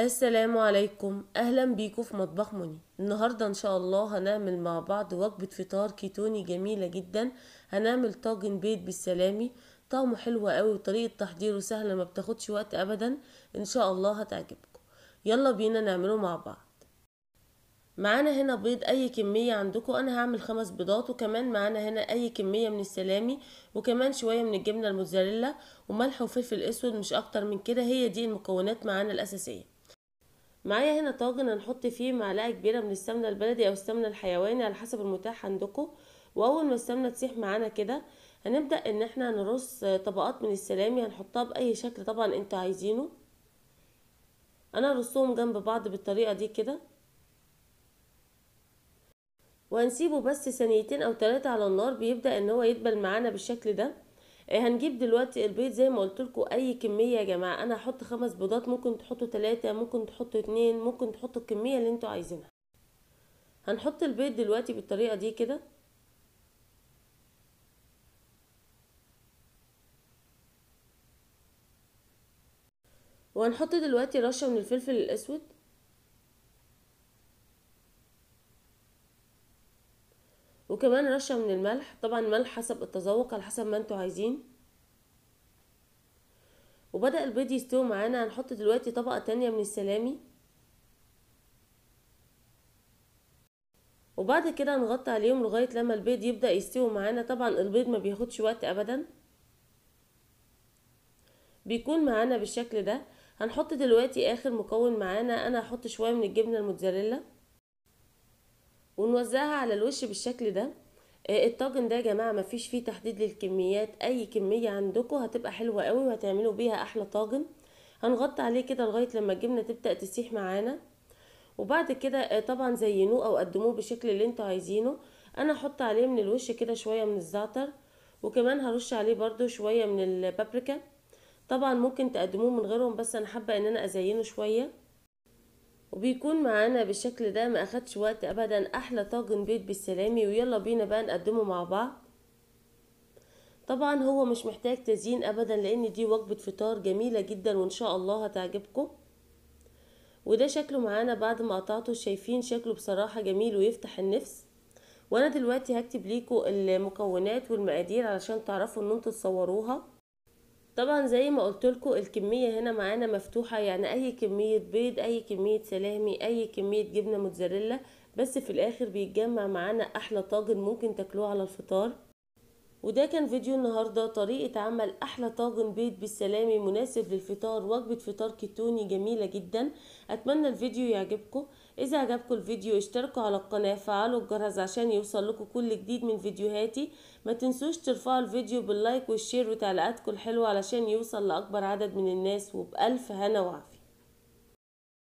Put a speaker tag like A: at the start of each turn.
A: السلام عليكم اهلا بيكم في مطبخ مني النهاردة ان شاء الله هنعمل مع بعض وجبة فطار كيتوني جميلة جدا هنعمل طاجن بيض بالسلامي طعمه حلو قوي وطريقة تحضيره سهلة ما بتاخدش وقت ابدا ان شاء الله هتعجبكم يلا بينا نعمله مع بعض معانا هنا بيض اي كمية عندكم انا هعمل خمس بيضات وكمان معانا هنا اي كمية من السلامي وكمان شوية من الجبنة الموتزاريلا وملح وفلفل اسود مش اكتر من كده هي دي المكونات معانا الاساسية معايا هنا طاجن هنحط فيه معلقه كبيره من السمنه البلدي او السمنه الحيواني على حسب المتاح عندكم واول ما السمنه تسيح معانا كده هنبدا ان احنا نرص طبقات من السلامي هنحطها باي شكل طبعا انتوا عايزينه انا رصهم جنب بعض بالطريقه دي كده وهنسيبه بس ثانيتين او ثلاثه على النار بيبدا ان هو يدبل معانا بالشكل ده آه، هنجيب دلوقتي البيض زي ما قلت لكم اي كميه يا جماعه انا هحط خمس بيضات ممكن تحطوا ثلاثه ممكن تحطوا اتنين ممكن تحطوا الكميه اللي انتوا عايزينها هنحط البيض دلوقتي بالطريقه دي كده وهنحط دلوقتي رشه من الفلفل الاسود وكمان رشه من الملح طبعا الملح حسب التذوق على حسب ما انتوا عايزين وبدا البيض يستوي معانا هنحط دلوقتي طبقه تانية من السلامي وبعد كده هنغطي عليهم لغايه لما البيض يبدا يستوي معانا طبعا البيض ما بياخدش وقت ابدا بيكون معانا بالشكل ده هنحط دلوقتي اخر مكون معانا انا هحط شويه من الجبنه الموتزاريلا ونوزعها على الوش بالشكل ده آه، الطاجن ده يا جماعه مفيش فيه تحديد للكميات اي كميه عندكم هتبقى حلوه قوي وهتعملوا بيها احلى طاجن هنغطي عليه كده لغايه لما الجبنه تبدا تسيح معانا وبعد كده آه، طبعا زينوه او قدموه بالشكل اللي انتوا عايزينه انا هحط عليه من الوش كده شويه من الزعتر وكمان هرش عليه برده شويه من البابريكا طبعا ممكن تقدموه من غيرهم بس انا حابه ان انا ازينه شويه وبيكون معانا بالشكل ده ما اخدش وقت ابدا احلى طاجن بيض بالسلامي ويلا بينا بقى نقدمه مع بعض طبعا هو مش محتاج تزيين ابدا لان دي وجبة فطار جميلة جدا وان شاء الله هتعجبكم وده شكله معانا بعد ما قطعته شايفين شكله بصراحة جميل ويفتح النفس وانا دلوقتي هكتب ليكم المكونات والمقادير علشان تعرفوا ان انتوا تصوروها طبعا زي ما قلت لكم الكميه هنا معانا مفتوحه يعني اي كميه بيض اي كميه سلامي اي كميه جبنه موتزاريلا بس في الاخر بيتجمع معانا احلى طاجن ممكن تاكلوه على الفطار وده كان فيديو النهارده طريقه عمل احلى طاجن بيض بالسلامي مناسب للفطار وجبه فطار كيتوني جميله جدا اتمنى الفيديو يعجبكم اذا عجبكم الفيديو اشتركوا على القناة فعلوا الجرس عشان يوصلكوا كل جديد من فيديوهاتي ما تنسوش ترفعوا الفيديو باللايك والشير وتعليقاتكم الحلوة علشان يوصل لأكبر عدد من الناس وبألف هنا وعافية